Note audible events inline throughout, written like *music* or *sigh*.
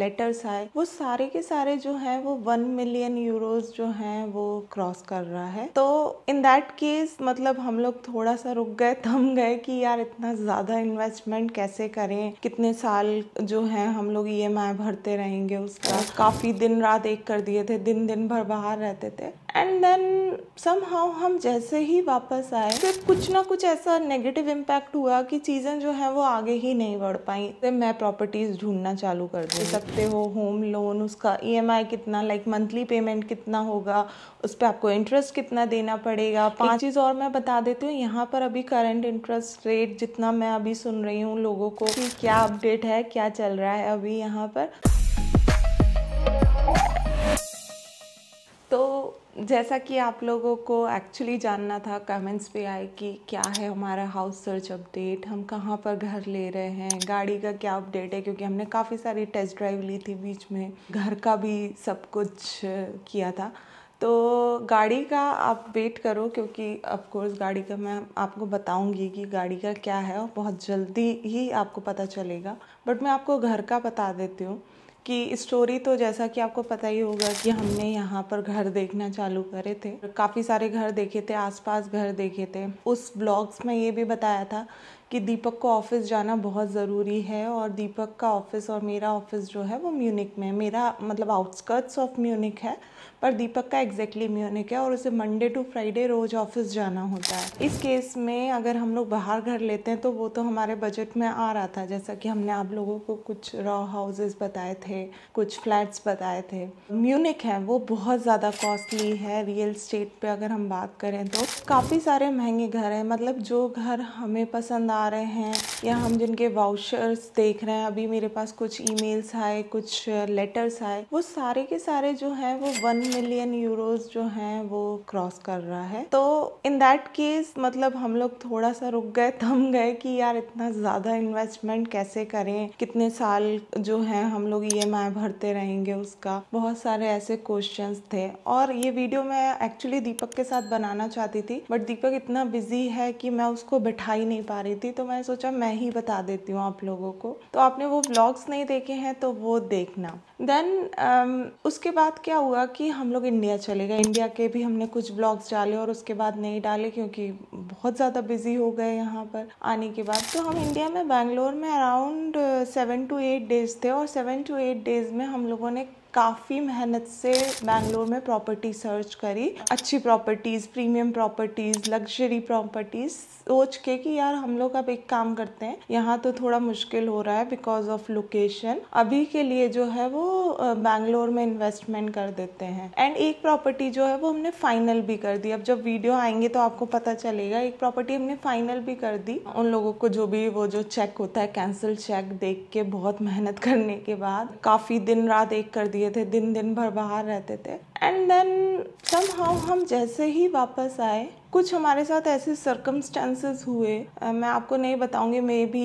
letters आए वो सारे के सारे जो है वो वन मिलियन यूरोज जो है वो क्रॉस कर रहा है तो इन दैट केस मतलब हम लोग थोड़ा सा रुक गए थम गए कि यार इतना ज्यादा इन्वेस्टमेंट कैसे करें कितने साल जो है हम लोग ई e भरते रहेंगे उसका काफी दिन रात एक कर दिए थे दिन दिन भर बाहर रहते थे एंड देन सम हाउ हम जैसे ही वापस आए फिर कुछ ना कुछ ऐसा नेगेटिव इम्पैक्ट हुआ कि चीज़ें जो है वो आगे ही नहीं बढ़ पाई फिर मैं प्रॉपर्टीज़ ढूंढना चालू कर दे सकते हो होम लोन उसका ई e कितना लाइक मंथली पेमेंट कितना होगा उस पर आपको इंटरेस्ट कितना देना पड़ेगा पाँच चीज़ और मैं बता देती हूँ यहाँ पर अभी करंट इंटरेस्ट रेट जितना मैं अभी सुन रही हूँ लोगों को कि क्या अपडेट है क्या चल रहा है अभी यहाँ पर तो जैसा कि आप लोगों को एक्चुअली जानना था कमेंट्स पे आए कि क्या है हमारा हाउस सर्च अपडेट हम कहाँ पर घर ले रहे हैं गाड़ी का क्या अपडेट है क्योंकि हमने काफ़ी सारी टेस्ट ड्राइव ली थी बीच में घर का भी सब कुछ किया था तो गाड़ी का आप वेट करो क्योंकि ऑफकोर्स गाड़ी का मैं आपको बताऊंगी कि गाड़ी का क्या है और बहुत जल्दी ही आपको पता चलेगा बट मैं आपको घर का बता देती हूँ कि स्टोरी तो जैसा कि आपको पता ही होगा कि हमने यहाँ पर घर देखना चालू करे थे काफ़ी सारे घर देखे थे आसपास घर देखे थे उस ब्लॉग्स में ये भी बताया था कि दीपक को ऑफिस जाना बहुत ज़रूरी है और दीपक का ऑफिस और मेरा ऑफिस जो है वो म्यूनिक में मेरा मतलब आउटस्कर्ट्स ऑफ म्यूनिक है पर दीपक का एग्जैक्टली म्यूनिक है और उसे मंडे टू फ्राइडे रोज ऑफिस जाना होता है इस केस में अगर हम लोग बाहर घर लेते हैं तो वो तो हमारे बजट में आ रहा था जैसा कि हमने आप लोगों को कुछ रॉ हाउसेस बताए थे कुछ फ्लैट्स बताए थे म्यूनिक है वो बहुत ज़्यादा कॉस्टली है रियल स्टेट पे अगर हम बात करें तो काफ़ी सारे महंगे घर हैं मतलब जो घर हमें पसंद आ रहे हैं या हम जिनके वाउचर्स देख रहे हैं अभी मेरे पास कुछ ईमेल्स आए कुछ लेटर्स आए वो सारे के सारे जो हैं वो वन मिलियन यूरोज जो हैं वो क्रॉस कर रहा है तो इन दैट केस मतलब हम लोग थोड़ा सा रुक गए थम गए कि यार इतना ज़्यादा इन्वेस्टमेंट कैसे करें कितने साल जो है हम लोग ई एम आई भरते रहेंगे उसका बहुत सारे ऐसे क्वेश्चन थे और ये वीडियो मैं एक्चुअली दीपक के साथ बनाना चाहती थी बट दीपक इतना बिजी है कि मैं उसको बिठा ही नहीं पा रही थी तो मैं सोचा मैं ही बता देती हूँ आप लोगों को तो आपने वो ब्लॉग्स नहीं देखे हैं तो वो देखना देन um, उसके बाद क्या हुआ कि हम लोग इंडिया चले गए इंडिया के भी हमने कुछ ब्लॉग्स डाले और उसके बाद नहीं डाले क्योंकि बहुत ज़्यादा बिजी हो गए यहाँ पर आने के बाद तो हम इंडिया में बैंगलोर में around seven to eight days थे और सेवन टू एट डेज में हम लोगों ने काफ़ी मेहनत से बैंगलोर में प्रॉपर्टी सर्च करी अच्छी properties premium properties luxury properties सोच के कि यार हम लोग अब एक काम करते हैं यहाँ तो थोड़ा मुश्किल हो रहा है बिकॉज ऑफ लोकेशन अभी के लिए जो है वो बैंगलोर में इन्वेस्टमेंट कर देते हैं एंड एक प्रॉपर्टी जो है वो हमने फाइनल भी कर दी अब जब वीडियो आएंगे तो आपको पता चलेगा एक प्रॉपर्टी हमने फाइनल भी कर दी उन लोगों को जो भी वो जो चेक होता है कैंसिल चेक देख के बहुत मेहनत करने के बाद काफ़ी दिन रात एक कर दिए दिए थे दिन दिन भर बाहर रहते थे एंड देन सम हाउ हम जैसे ही वापस आए कुछ हमारे साथ ऐसे सर्कमस्टांसेस हुए मैं आपको नहीं बताऊंगी मे भी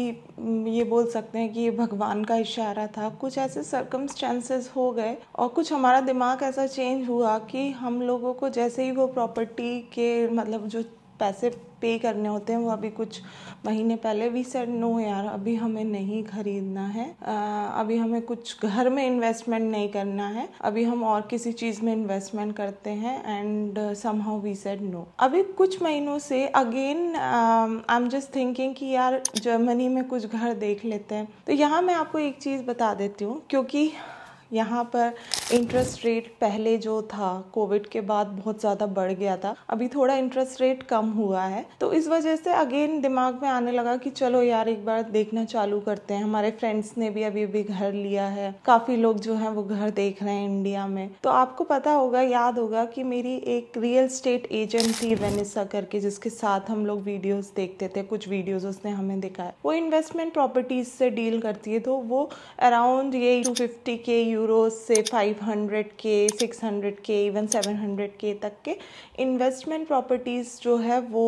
ये बोल सकते हैं कि ये भगवान का इशारा था कुछ ऐसे सर्कमस्टांसेस हो गए और कुछ हमारा दिमाग ऐसा चेंज हुआ कि हम लोगों को जैसे ही वो प्रॉपर्टी के मतलब जो पैसे पे करने होते हैं वो अभी कुछ महीने पहले भी सर नो यार अभी हमें नहीं खरीदना है आ, अभी हमें कुछ घर में इन्वेस्टमेंट नहीं करना है अभी हम और किसी चीज़ में इन्वेस्टमेंट करते हैं and somehow we said no अभी कुछ महीनों से again I am just thinking कि यार जर्मनी में कुछ घर देख लेते हैं तो यहाँ मैं आपको एक चीज़ बता देती हूँ क्योंकि यहाँ पर इंटरेस्ट रेट पहले जो था कोविड के बाद बहुत ज़्यादा बढ़ गया था अभी थोड़ा इंटरेस्ट रेट कम हुआ है तो इस वजह से अगेन दिमाग में आने लगा कि चलो यार एक बार देखना चालू करते हैं हमारे फ्रेंड्स ने भी अभी अभी घर लिया है काफ़ी लोग जो हैं वो घर देख रहे हैं इंडिया में तो आपको पता होगा याद होगा कि मेरी एक रियल स्टेट एजेंट थी वेनिसा करके जिसके साथ हम लोग वीडियोस देखते थे कुछ वीडियोस उसने हमें दिखाया वो इन्वेस्टमेंट प्रॉपर्टीज से डील करती है तो वो अराउंड ये टू फिफ्टी के यूरोज से फाइव 500 के 600 के इवन 700 के तक के इन्वेस्टमेंट प्रॉपर्टीज़ जो है वो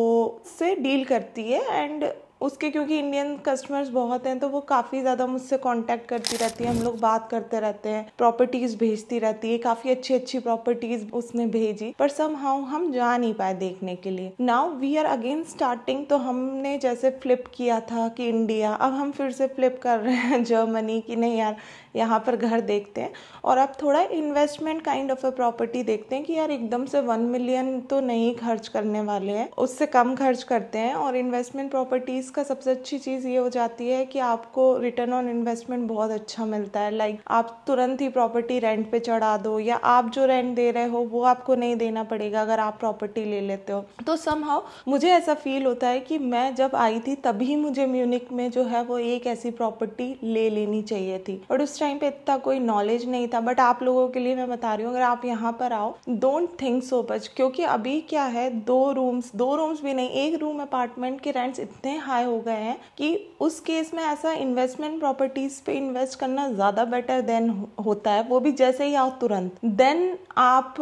से डील करती है एंड उसके क्योंकि इंडियन कस्टमर्स बहुत हैं तो वो काफ़ी ज़्यादा मुझसे कांटेक्ट करती रहती है हम लोग बात करते रहते हैं प्रॉपर्टीज़ भेजती रहती है काफ़ी अच्छी अच्छी प्रॉपर्टीज़ उसने भेजी पर सम हाउ हम जा नहीं पाए देखने के लिए now we are again starting तो हमने जैसे फ्लिप किया था कि इंडिया अब हम फिर से फ्लिप कर रहे हैं जर्मनी *laughs* कि नहीं यार यहाँ पर घर देखते हैं और अब थोड़ा investment kind of a property देखते हैं कि यार एकदम से वन मिलियन तो नहीं खर्च करने वाले हैं उससे कम खर्च करते हैं और इन्वेस्टमेंट प्रॉपर्टीज़ इसका सबसे अच्छी चीज़ ये हो जाती है कि आपको रिटर्न ऑन इन्वेस्टमेंट बहुत अच्छा मिलता है लाइक आप तुरंत ही प्रॉपर्टी रेंट पे चढ़ा दो या आप जो रेंट दे रहे हो वो आपको नहीं देना पड़ेगा अगर आप प्रॉपर्टी ले लेते हो तो समहाउ मुझे ऐसा फील होता है कि मैं जब आई थी तभी मुझे म्यूनिक में जो है वो एक ऐसी प्रॉपर्टी ले लेनी चाहिए थी और उस टाइम पे इतना कोई नॉलेज नहीं था बट आप लोगों के लिए मैं बता रही हूँ अगर आप यहाँ पर आओ डोंट थिंक सो मच क्योंकि अभी क्या है दो रूम्स दो रूम्स भी नहीं एक रूम अपार्टमेंट के रेंट्स इतने हाई हाई हो गए हैं कि उस केस में ऐसा इन्वेस्टमेंट प्रॉपर्टीज पे इन्वेस्ट करना ज़्यादा बेटर देन होता है वो भी जैसे ही आओ तुरंत देन आप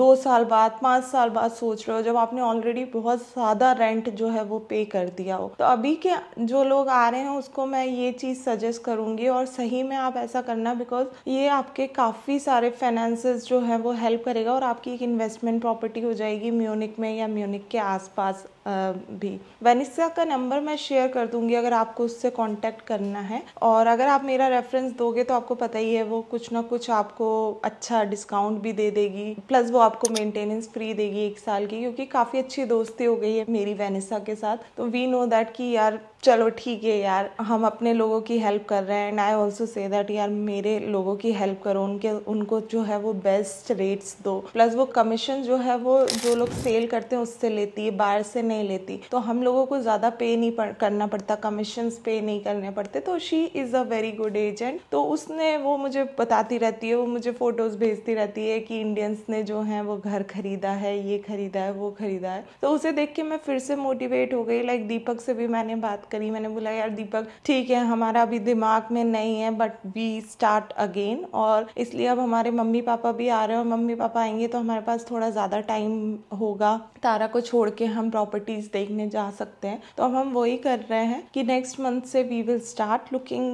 दो साल बाद पाँच साल बाद सोच रहे हो जब आपने ऑलरेडी बहुत ज़्यादा रेंट जो है वो पे कर दिया हो तो अभी के जो लोग आ रहे हैं उसको मैं ये चीज़ सजेस्ट करूँगी और सही में आप ऐसा करना बिकॉज ये आपके काफ़ी सारे फाइनेंसेस जो है वो हेल्प करेगा और आपकी एक इन्वेस्टमेंट प्रॉपर्टी हो जाएगी म्यूनिक में या म्यूनिक के आसपास भी वेनिसा का नंबर मैं शेयर कर दूंगी अगर आपको उससे कांटेक्ट करना है और अगर आप मेरा रेफरेंस दोगे तो आपको पता ही है वो कुछ ना कुछ आपको अच्छा डिस्काउंट भी दे देगी प्लस वो आपको मेंटेनेंस फ्री देगी एक साल की क्योंकि काफ़ी अच्छी दोस्ती हो गई है मेरी वेनिसा के साथ तो वी नो दैट कि यार चलो ठीक है यार हम अपने लोगों की हेल्प कर रहे हैं and I also say that यार मेरे लोगों की हेल्प करो उनके उनको जो है वो बेस्ट रेट्स दो प्लस वो कमीशन जो है वो जो लोग सेल करते हैं उससे लेती है बाहर से नहीं लेती तो हम लोगों को ज़्यादा पे नहीं पड़, करना पड़ता कमीशन पे नहीं करने पड़ते तो she is a very good agent तो उसने वो मुझे बताती रहती है वो मुझे फ़ोटोज़ भेजती रहती है कि इंडियंस ने जो है वो घर खरीदा है ये खरीदा है वो खरीदा है तो उसे देख के मैं फिर से मोटिवेट हो गई लाइक दीपक से भी मैंने बात करी मैंने बोला यार दीपक ठीक है हमारा अभी दिमाग में नहीं है बट वी स्टार्ट अगेन और इसलिए अब हमारे मम्मी पापा भी आ रहे हैं और मम्मी पापा आएंगे तो हमारे पास थोड़ा ज़्यादा टाइम होगा तारा को छोड़ के हम प्रॉपर्टीज़ देखने जा सकते हैं तो अब हम वही कर रहे हैं कि नेक्स्ट मंथ से we will start looking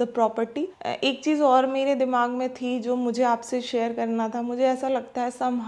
the property एक चीज़ और मेरे दिमाग में थी जो मुझे आपसे शेयर करना था मुझे ऐसा लगता है सम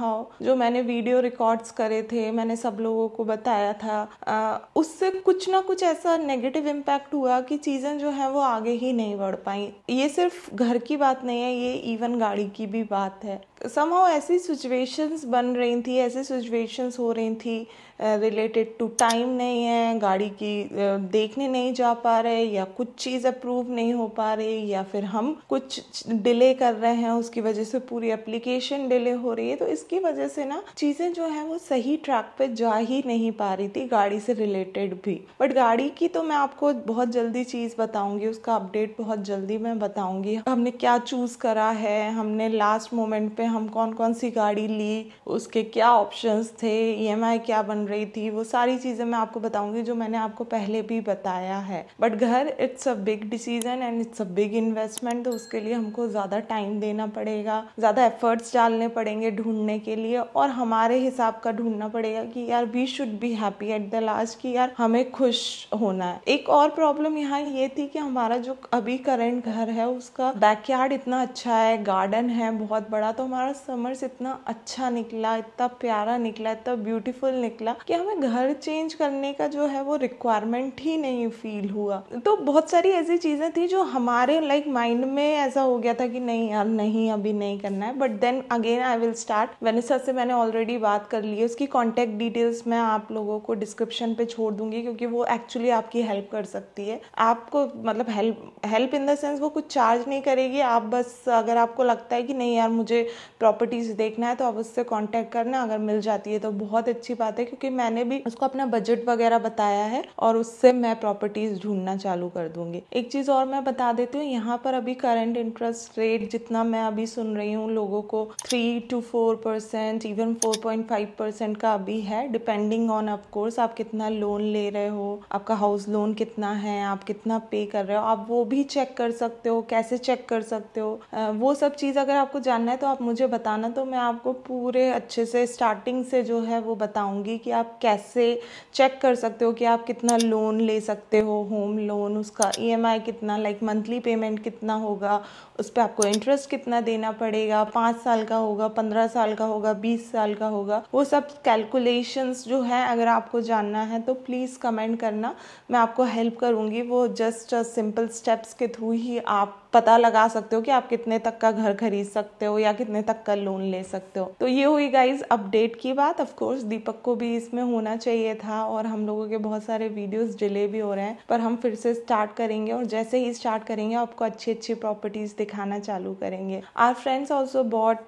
जो मैंने वीडियो रिकॉर्ड्स करे थे मैंने सब लोगों को बताया था आ, uh, उससे कुछ ना कुछ ऐसा नेगेटिव इम्पैक्ट हुआ कि चीज़ें जो हैं वो आगे ही नहीं बढ़ पाई ये सिर्फ घर की बात नहीं है ये इवन गाड़ी की भी बात है समहाउ ऐसी सिचुएशंस बन रही थी ऐसी सिचुएशंस हो रही थी रिलेटेड टू टाइम नहीं है गाड़ी की देखने नहीं जा पा रहे या कुछ चीज़ अप्रूव नहीं हो पा रही या फिर हम कुछ डिले कर रहे हैं उसकी वजह से पूरी एप्लीकेशन डिले हो रही है तो इसकी वजह से ना चीज़ें जो है वो सही ट्रैक पे जा ही नहीं पा रही थी गाड़ी से रिलेटेड भी बट गाड़ी की तो मैं आपको बहुत जल्दी चीज़ बताऊंगी उसका अपडेट बहुत जल्दी मैं बताऊंगी हमने क्या चूज़ करा है हमने लास्ट मोमेंट पे में हम कौन कौन सी गाड़ी ली उसके क्या ऑप्शंस थे ईएमआई e क्या बन रही थी वो सारी चीज़ें मैं आपको बताऊंगी जो मैंने आपको पहले भी बताया है बट घर it's a big decision and it's a big investment तो उसके लिए हमको ज़्यादा टाइम देना पड़ेगा ज़्यादा एफर्ट्स डालने पड़ेंगे ढूंढने के लिए और हमारे हिसाब का ढूंढना पड़ेगा कि यार we should be happy at the last कि यार हमें खुश होना है एक और प्रॉब्लम यहाँ ये थी कि हमारा जो अभी करेंट घर है उसका बैकयार्ड इतना अच्छा है गार्डन है बहुत बड़ा तो हमारा हमारा समर्स इतना अच्छा निकला इतना प्यारा निकला इतना ब्यूटीफुल निकला कि हमें घर चेंज करने का जो है वो रिक्वायरमेंट ही नहीं फील हुआ तो बहुत सारी ऐसी चीज़ें थी जो हमारे लाइक like, माइंड में ऐसा हो गया था कि नहीं यार नहीं अभी नहीं करना है but then again I will start Vanessa से मैंने ऑलरेडी बात कर ली है उसकी कॉन्टेक्ट डिटेल्स मैं आप लोगों को डिस्क्रिप्शन पे छोड़ दूंगी क्योंकि वो एक्चुअली आपकी हेल्प कर सकती है आपको मतलब help help in the sense वो कुछ चार्ज नहीं करेगी आप बस अगर आपको लगता है कि नहीं यार मुझे प्रॉपर्टीज़ देखना है तो आप उससे कॉन्टेक्ट करना अगर मिल जाती है तो बहुत अच्छी बात है क्योंकि मैंने भी उसको अपना बजट वगैरह बताया है और उससे मैं प्रॉपर्टीज़ ढूंढना चालू कर दूंगी एक चीज़ और मैं बता देती हूँ यहाँ पर अभी करंट इंटरेस्ट रेट जितना मैं अभी सुन रही हूँ लोगों को three two four percent even four point five percent का अभी है डिपेंडिंग ऑन ऑफकोर्स आप कितना लोन ले रहे हो आपका हाउस लोन कितना है आप कितना पे कर रहे हो आप वो भी चेक कर सकते हो कैसे चेक कर सकते हो वो सब चीज़ अगर आपको जानना है तो आप मुझे मुझे बताना तो मैं आपको पूरे अच्छे से स्टार्टिंग से जो है वो बताऊंगी कि आप कैसे चेक कर सकते हो कि आप कितना लोन ले सकते हो होम लोन उसका ईएमआई e कितना लाइक मंथली पेमेंट कितना होगा उस पर आपको इंटरेस्ट कितना देना पड़ेगा पाँच साल का होगा पंद्रह साल का होगा बीस साल का होगा वो सब कैलकुलेशंस जो है अगर आपको जानना है तो प्लीज़ कमेंट करना मैं आपको हेल्प करूँगी वो जस्ट सिंपल स्टेप्स के थ्रू ही आप पता लगा सकते हो कि आप कितने तक का घर खरीद सकते हो या कितने तक का लोन ले सकते हो तो ये हुई गाइज अपडेट की बात ऑफ कोर्स दीपक को भी इसमें होना चाहिए था और हम लोगों के बहुत सारे वीडियोस डिले भी हो रहे हैं पर हम फिर से स्टार्ट करेंगे और जैसे ही स्टार्ट करेंगे आपको अच्छी अच्छी प्रॉपर्टीज दिख दिखाना चालू करेंगे आर फ्रेंड्स ऑल्सो बॉट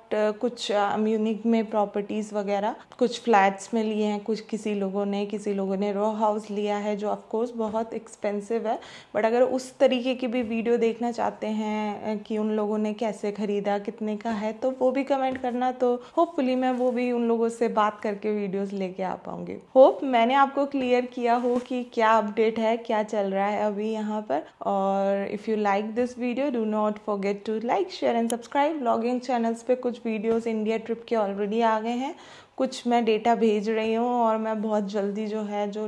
कुछ म्यूनिक uh, में प्रॉपर्टीज़ वगैरह कुछ फ्लैट्स में लिए हैं कुछ किसी लोगों ने किसी लोगों ने रो हाउस लिया है जो ऑफकोर्स बहुत एक्सपेंसिव है बट अगर उस तरीके की भी वीडियो देखना चाहते हैं uh, कि उन लोगों ने कैसे ख़रीदा कितने का है तो वो भी कमेंट करना तो होपफुली मैं वो भी उन लोगों से बात करके वीडियोस लेके आ पाऊंगी होप मैंने आपको क्लियर किया हो कि क्या अपडेट है क्या चल रहा है अभी यहाँ पर और if you like this video do not forget forget to like share and subscribe blogging channels पे कुछ वीडियोस इंडिया ट्रिप के ऑलरेडी आ गए हैं कुछ मैं डेटा भेज रही हूँ और मैं बहुत जल्दी जो है जो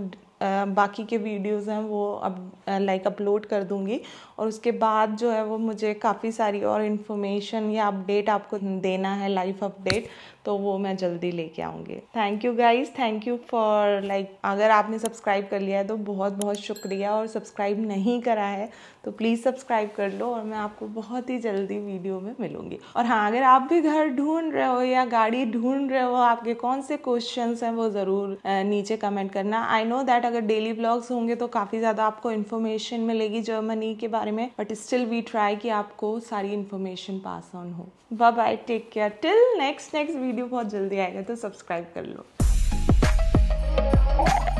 बाकी के वीडियोस हैं वो अब लाइक अपलोड कर दूंगी और उसके बाद जो है वो मुझे काफ़ी सारी और इन्फॉर्मेशन या अपडेट आपको देना है लाइफ अपडेट तो वो मैं जल्दी लेके आऊँगी thank you guys thank you for like अगर आपने सब्सक्राइब कर लिया है तो बहुत बहुत शुक्रिया और सब्सक्राइब नहीं करा है तो प्लीज़ सब्सक्राइब कर लो और मैं आपको बहुत ही जल्दी वीडियो में मिलूंगी और हाँ अगर आप भी घर ढूंढ रहे हो या गाड़ी ढूंढ रहे हो आपके कौन से क्वेश्चन हैं वो ज़रूर नीचे कमेंट करना आई नो दैट अगर डेली ब्लॉग्स होंगे तो काफ़ी ज़्यादा आपको इन्फॉर्मेशन मिलेगी जर्मनी के बारे में बट स्टिल वी ट्राई कि आपको सारी इन्फॉर्मेशन पास ऑन हो bye bye take care till next next video बहुत जल्दी आएगा तो सब्सक्राइब कर लो